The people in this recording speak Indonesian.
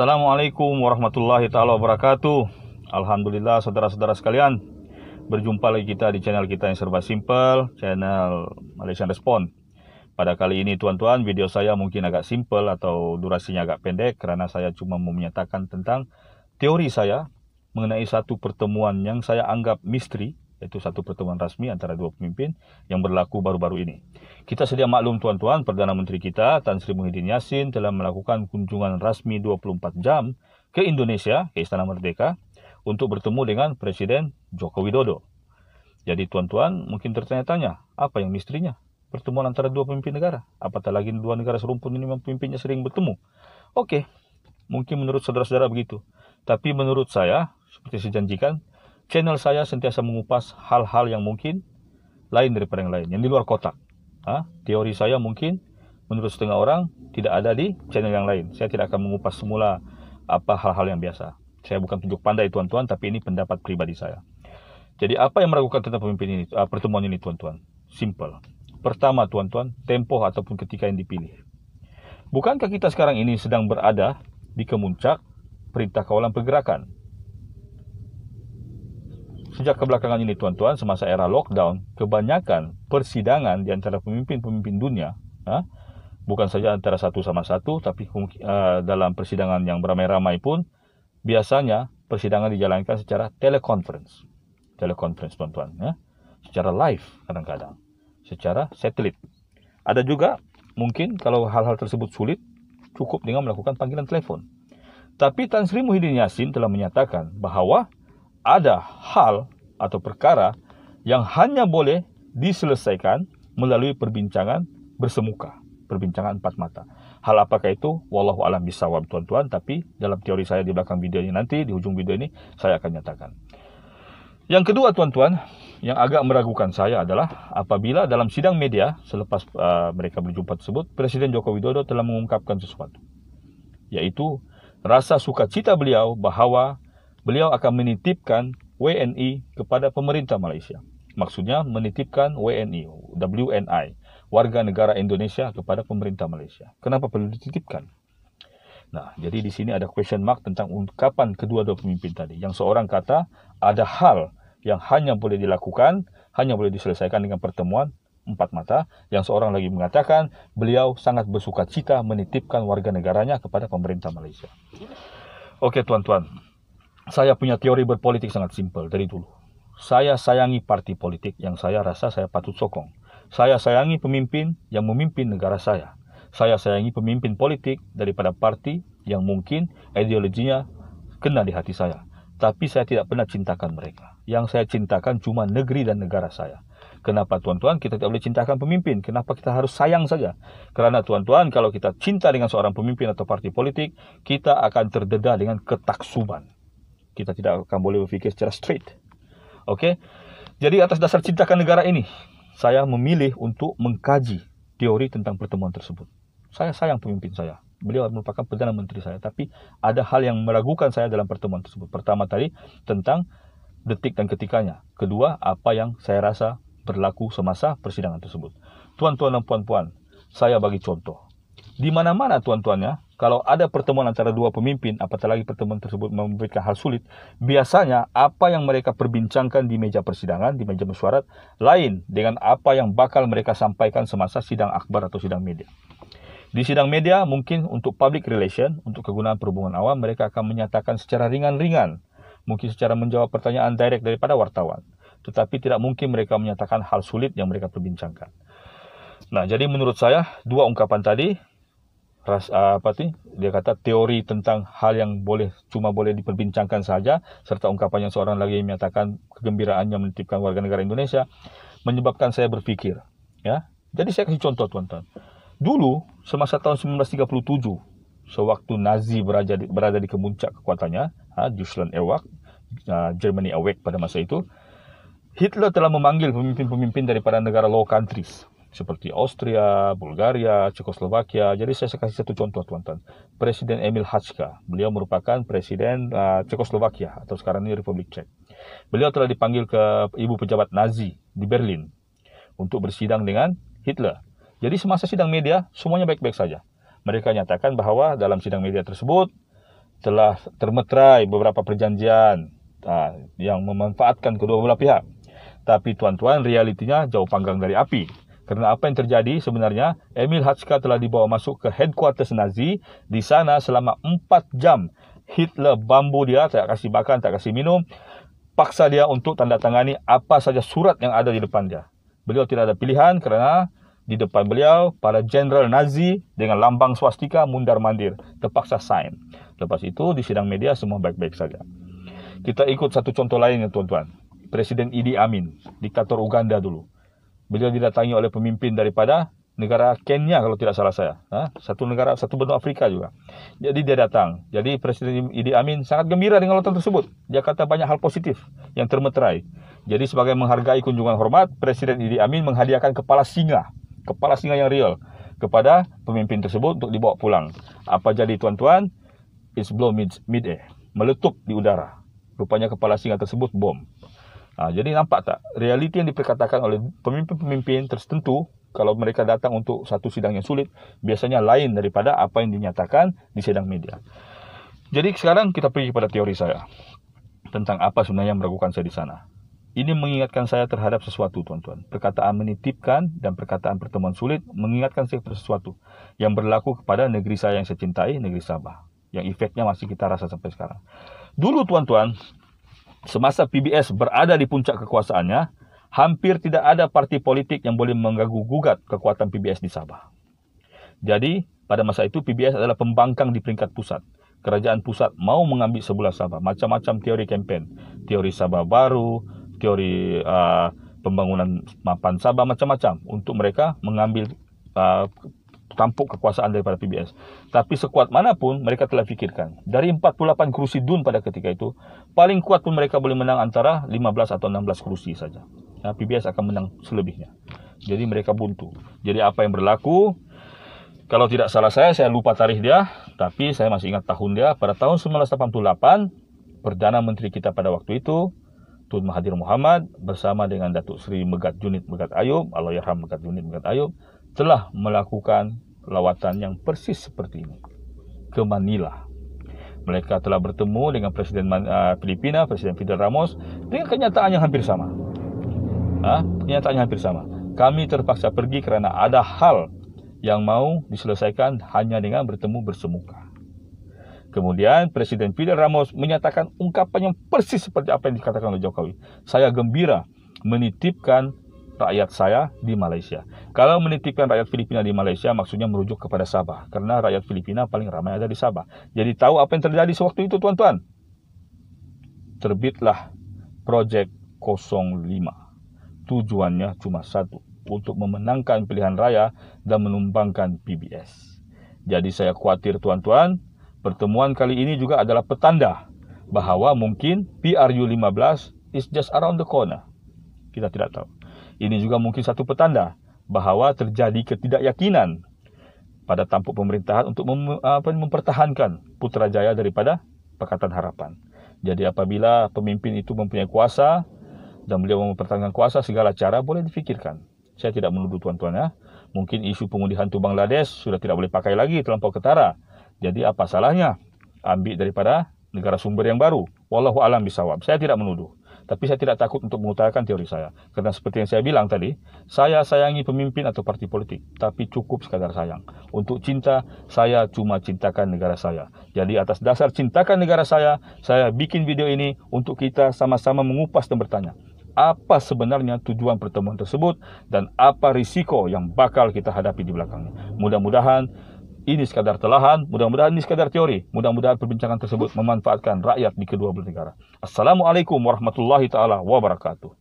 Assalamualaikum warahmatullahi taala wabarakatuh. Alhamdulillah saudara-saudara sekalian, berjumpa lagi kita di channel kita yang serba simple, channel Malaysian Respon. Pada kali ini tuan-tuan, video saya mungkin agak simple atau durasinya agak pendek karena saya cuma mau menyatakan tentang teori saya mengenai satu pertemuan yang saya anggap misteri yaitu satu pertemuan rasmi antara dua pemimpin yang berlaku baru-baru ini. Kita sedia maklum tuan-tuan, Perdana Menteri kita Tan Sri Muhyiddin Yassin telah melakukan kunjungan rasmi 24 jam ke Indonesia, ke Istana Merdeka, untuk bertemu dengan Presiden Joko Widodo. Jadi tuan-tuan mungkin tertanya-tanya, apa yang misterinya? Pertemuan antara dua pemimpin negara. Apatah lagi dua negara serumpun ini pemimpinnya sering bertemu. Oke, mungkin menurut saudara-saudara begitu. Tapi menurut saya, seperti saya janjikan, channel saya sentiasa mengupas hal-hal yang mungkin lain daripada yang lain, yang di luar kotak. teori saya mungkin menurut setengah orang tidak ada di channel yang lain. Saya tidak akan mengupas semula apa hal-hal yang biasa. Saya bukan tunjuk pandai tuan-tuan, tapi ini pendapat pribadi saya. Jadi apa yang meragukan tentang pemimpin ini, uh, pertemuan ini tuan-tuan? Simple. Pertama tuan-tuan, tempo ataupun ketika yang dipilih. Bukankah kita sekarang ini sedang berada di kemuncak perintah kawalan pergerakan? Sejak kebelakangan ini tuan-tuan, semasa era lockdown, kebanyakan persidangan di antara pemimpin-pemimpin dunia, ha, bukan saja antara satu sama satu, tapi uh, dalam persidangan yang beramai-ramai pun, biasanya persidangan dijalankan secara telekonferensi, Teleconference tuan-tuan, ya. secara live kadang-kadang, secara satelit. Ada juga mungkin kalau hal-hal tersebut sulit, cukup dengan melakukan panggilan telepon. Tapi Tan Sri Muhyiddin Yassin telah menyatakan bahwa ada hal atau perkara yang hanya boleh diselesaikan melalui perbincangan bersemuka, perbincangan empat mata. Hal apakah itu? Wallahu alam bisawab tuan-tuan, tapi dalam teori saya di belakang video ini nanti di ujung video ini saya akan nyatakan. Yang kedua tuan-tuan, yang agak meragukan saya adalah apabila dalam sidang media selepas uh, mereka berjumpa tersebut, Presiden Joko Widodo telah mengungkapkan sesuatu, yaitu rasa sukacita beliau bahwa beliau akan menitipkan WNI kepada pemerintah Malaysia. Maksudnya menitipkan WNI, WNI, warga negara Indonesia kepada pemerintah Malaysia. Kenapa perlu dititipkan? Nah, jadi di sini ada question mark tentang ungkapan kedua dua pemimpin tadi. Yang seorang kata ada hal yang hanya boleh dilakukan, hanya boleh diselesaikan dengan pertemuan empat mata. Yang seorang lagi mengatakan beliau sangat bersuka cita menitipkan warga negaranya kepada pemerintah Malaysia. Oke tuan-tuan, saya punya teori berpolitik sangat simpel dari dulu. Saya sayangi parti politik yang saya rasa saya patut sokong. Saya sayangi pemimpin yang memimpin negara saya. Saya sayangi pemimpin politik daripada parti yang mungkin ideologinya kena di hati saya. Tapi saya tidak pernah cintakan mereka. Yang saya cintakan cuma negeri dan negara saya. Kenapa tuan-tuan kita tidak boleh cintakan pemimpin? Kenapa kita harus sayang saja? Karena tuan-tuan kalau kita cinta dengan seorang pemimpin atau parti politik, kita akan terdedah dengan ketaksuban kita tidak akan boleh berpikir secara straight. Oke? Okay? Jadi atas dasar cintakan negara ini, saya memilih untuk mengkaji teori tentang pertemuan tersebut. Saya sayang pemimpin saya. Beliau merupakan Perdana Menteri saya, tapi ada hal yang meragukan saya dalam pertemuan tersebut. Pertama tadi tentang detik dan ketikanya. Kedua, apa yang saya rasa berlaku semasa persidangan tersebut. Tuan-tuan dan puan-puan, saya bagi contoh. Di mana-mana tuan-tuannya, kalau ada pertemuan antara dua pemimpin, apatah lagi pertemuan tersebut memberikan hal sulit, biasanya apa yang mereka perbincangkan di meja persidangan, di meja mesyuarat, lain dengan apa yang bakal mereka sampaikan semasa sidang akbar atau sidang media. Di sidang media mungkin untuk public relation, untuk kegunaan perhubungan awam, mereka akan menyatakan secara ringan-ringan, mungkin secara menjawab pertanyaan direct daripada wartawan. Tetapi tidak mungkin mereka menyatakan hal sulit yang mereka perbincangkan. Nah, jadi menurut saya dua ungkapan tadi ras ah, apa sih dia kata teori tentang hal yang boleh cuma boleh diperbincangkan saja serta ungkapan yang seorang lagi menyatakan kegembiraannya menitipkan warga negara Indonesia menyebabkan saya berpikir ya jadi saya kasih contoh tuan-tuan dulu semasa tahun 1937 sewaktu Nazi berada di, berada di kemuncak kekuatannya ha, Deutschland Ewak Germany Awake pada masa itu Hitler telah memanggil pemimpin-pemimpin daripada negara Low Countries seperti Austria, Bulgaria, Cekoslowakia. Jadi saya kasih satu contoh teman-teman. Presiden Emil Hatschka, beliau merupakan presiden uh, Cekoslowakia atau sekarang ini Republik Cek. Beliau telah dipanggil ke ibu pejabat Nazi di Berlin untuk bersidang dengan Hitler. Jadi semasa sidang media semuanya baik-baik saja. Mereka nyatakan bahwa dalam sidang media tersebut telah termeterai beberapa perjanjian uh, yang memanfaatkan kedua belah pihak. Tapi tuan-tuan realitinya jauh panggang dari api Kerana apa yang terjadi sebenarnya, Emil Hatzka telah dibawa masuk ke headquarters Nazi. Di sana selama 4 jam, Hitler bambu dia, tak kasih makan, tak kasih minum. Paksa dia untuk tanda tangani apa saja surat yang ada di depan dia. Beliau tidak ada pilihan kerana di depan beliau, para jenderal Nazi dengan lambang swastika mundar mandir. Terpaksa sign. Lepas itu, di sidang media semua baik-baik saja. Kita ikut satu contoh lain ya tuan-tuan. Presiden Idi Amin, diktator Uganda dulu. Beliau didatangi oleh pemimpin daripada negara Kenya kalau tidak salah saya. satu negara, satu benua Afrika juga. Jadi dia datang. Jadi Presiden Idi Amin sangat gembira dengan lontar tersebut. Dia kata banyak hal positif yang termeterai. Jadi sebagai menghargai kunjungan hormat, Presiden Idi Amin menghadiahkan kepala singa. Kepala singa yang real kepada pemimpin tersebut untuk dibawa pulang. Apa jadi tuan-tuan? It's blow mid, mid air. Meletup di udara. Rupanya kepala singa tersebut bom. Nah, jadi nampak tak realiti yang diperkatakan oleh pemimpin-pemimpin tertentu kalau mereka datang untuk satu sidang yang sulit biasanya lain daripada apa yang dinyatakan di sidang media. Jadi sekarang kita pergi kepada teori saya tentang apa sebenarnya yang meragukan saya di sana. Ini mengingatkan saya terhadap sesuatu, tuan-tuan. Perkataan menitipkan dan perkataan pertemuan sulit mengingatkan saya terhadap sesuatu yang berlaku kepada negeri saya yang saya cintai, negeri Sabah. Yang efeknya masih kita rasa sampai sekarang. Dulu, tuan-tuan, Semasa PBS berada di puncak kekuasaannya, hampir tidak ada parti politik yang boleh mengganggu gugat kekuatan PBS di Sabah. Jadi, pada masa itu PBS adalah pembangkang di peringkat pusat. Kerajaan pusat mau mengambil sebelah Sabah, macam-macam teori kempen, teori Sabah baru, teori uh, pembangunan mapan Sabah macam-macam untuk mereka mengambil uh, tampuk kekuasaan daripada PBS. Tapi sekuat manapun mereka telah fikirkan. Dari 48 kerusi DUN pada ketika itu, paling kuat pun mereka boleh menang antara 15 atau 16 kerusi saja. Nah, ya, PBS akan menang selebihnya. Jadi mereka buntu. Jadi apa yang berlaku, kalau tidak salah saya, saya lupa tarikh dia, tapi saya masih ingat tahun dia. Pada tahun 1988, Perdana Menteri kita pada waktu itu, Tun Mahathir Muhammad bersama dengan Datuk Sri Megat Junid Megat Ayub, Allahyarham Megat Junid Megat Ayub, telah melakukan lawatan yang persis seperti ini ke Manila. Mereka telah bertemu dengan Presiden ah, Filipina, Presiden Fidel Ramos, dengan kenyataan yang hampir sama. Hah? Kenyataan yang hampir sama. Kami terpaksa pergi kerana ada hal yang mau diselesaikan hanya dengan bertemu bersemuka. Kemudian Presiden Fidel Ramos menyatakan ungkapan yang persis seperti apa yang dikatakan oleh Jokowi. Saya gembira menitipkan rakyat saya di Malaysia. Kalau menitipkan rakyat Filipina di Malaysia maksudnya merujuk kepada Sabah karena rakyat Filipina paling ramai ada di Sabah. Jadi tahu apa yang terjadi sewaktu itu tuan-tuan? Terbitlah Project 05. Tujuannya cuma satu, untuk memenangkan pilihan raya dan menumbangkan PBS. Jadi saya khawatir tuan-tuan, pertemuan kali ini juga adalah petanda bahwa mungkin PRU 15 is just around the corner. Kita tidak tahu. Ini juga mungkin satu petanda bahwa terjadi ketidakyakinan pada tampuk pemerintahan untuk mem, apa, mempertahankan Putrajaya daripada Pakatan Harapan. Jadi apabila pemimpin itu mempunyai kuasa dan beliau mempertahankan kuasa segala cara boleh difikirkan. Saya tidak menuduh tuan-tuan ya. Mungkin isu pengundian Tubang Bangladesh sudah tidak boleh pakai lagi terlampau ketara. Jadi apa salahnya ambil daripada negara sumber yang baru? Wallahu alam bisawab. Saya tidak menuduh. Tapi saya tidak takut untuk mengutarakan teori saya. Karena seperti yang saya bilang tadi, saya sayangi pemimpin atau partai politik, tapi cukup sekadar sayang. Untuk cinta, saya cuma cintakan negara saya. Jadi atas dasar cintakan negara saya, saya bikin video ini untuk kita sama-sama mengupas dan bertanya apa sebenarnya tujuan pertemuan tersebut dan apa risiko yang bakal kita hadapi di belakangnya. Mudah-mudahan ini sekadar telahan, mudah-mudahan ini sekadar teori. Mudah-mudahan perbincangan tersebut memanfaatkan rakyat di kedua belah negara. Assalamualaikum warahmatullahi taala wabarakatuh.